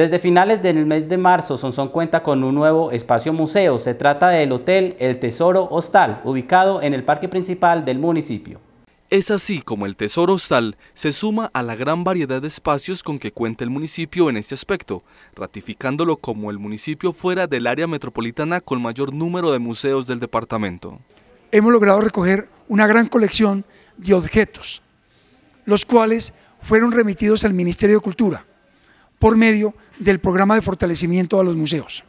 Desde finales del mes de marzo, Sonsón cuenta con un nuevo espacio museo. Se trata del Hotel El Tesoro Hostal, ubicado en el parque principal del municipio. Es así como el Tesoro Hostal se suma a la gran variedad de espacios con que cuenta el municipio en este aspecto, ratificándolo como el municipio fuera del área metropolitana con mayor número de museos del departamento. Hemos logrado recoger una gran colección de objetos, los cuales fueron remitidos al Ministerio de Cultura, por medio del programa de fortalecimiento a los museos.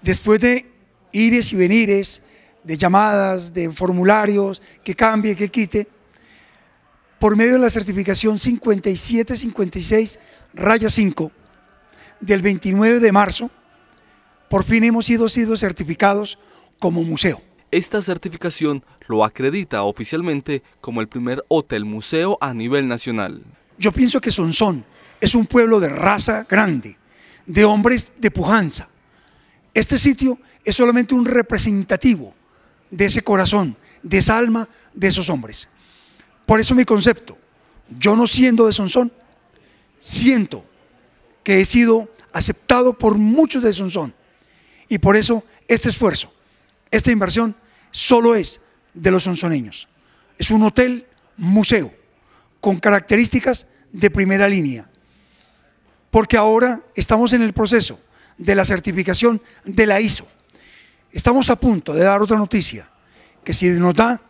Después de ires y venires, de llamadas, de formularios, que cambie, que quite, por medio de la certificación 5756 raya 5 del 29 de marzo, por fin hemos sido, sido certificados como museo. Esta certificación lo acredita oficialmente como el primer hotel museo a nivel nacional. Yo pienso que son son es un pueblo de raza grande, de hombres de pujanza. Este sitio es solamente un representativo de ese corazón, de esa alma, de esos hombres. Por eso mi concepto, yo no siendo de Sonsón, siento que he sido aceptado por muchos de Sonsón. Y por eso este esfuerzo, esta inversión, solo es de los sonsoneños. Es un hotel museo con características de primera línea porque ahora estamos en el proceso de la certificación de la ISO. Estamos a punto de dar otra noticia, que si nos da,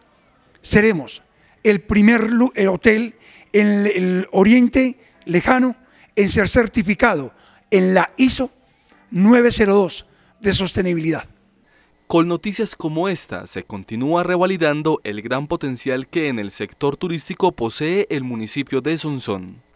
seremos el primer hotel en el, Oriente Lejano en ser certificado en la ISO 902 de sostenibilidad. Con noticias como esta se continúa revalidando el gran potencial que en el sector turístico posee el municipio de Sonsón.